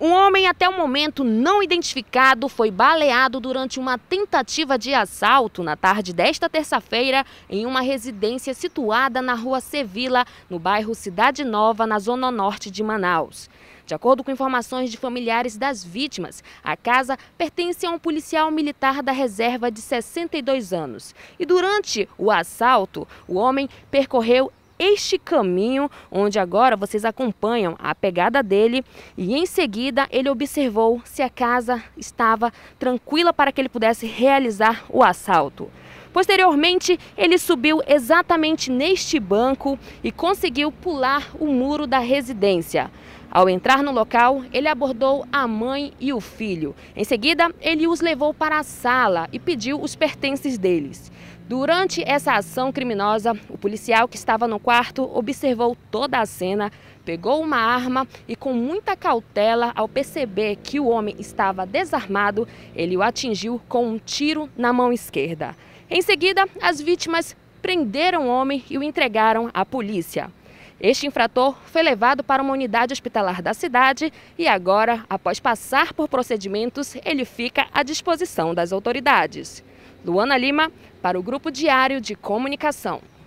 Um homem até o momento não identificado foi baleado durante uma tentativa de assalto na tarde desta terça-feira em uma residência situada na rua Sevilla, no bairro Cidade Nova, na zona norte de Manaus. De acordo com informações de familiares das vítimas, a casa pertence a um policial militar da reserva de 62 anos. E durante o assalto, o homem percorreu este caminho, onde agora vocês acompanham a pegada dele e em seguida ele observou se a casa estava tranquila para que ele pudesse realizar o assalto. Posteriormente, ele subiu exatamente neste banco e conseguiu pular o muro da residência. Ao entrar no local, ele abordou a mãe e o filho. Em seguida, ele os levou para a sala e pediu os pertences deles. Durante essa ação criminosa, o policial que estava no quarto observou toda a cena, pegou uma arma e, com muita cautela, ao perceber que o homem estava desarmado, ele o atingiu com um tiro na mão esquerda. Em seguida, as vítimas prenderam o homem e o entregaram à polícia. Este infrator foi levado para uma unidade hospitalar da cidade e agora, após passar por procedimentos, ele fica à disposição das autoridades. Luana Lima, para o Grupo Diário de Comunicação.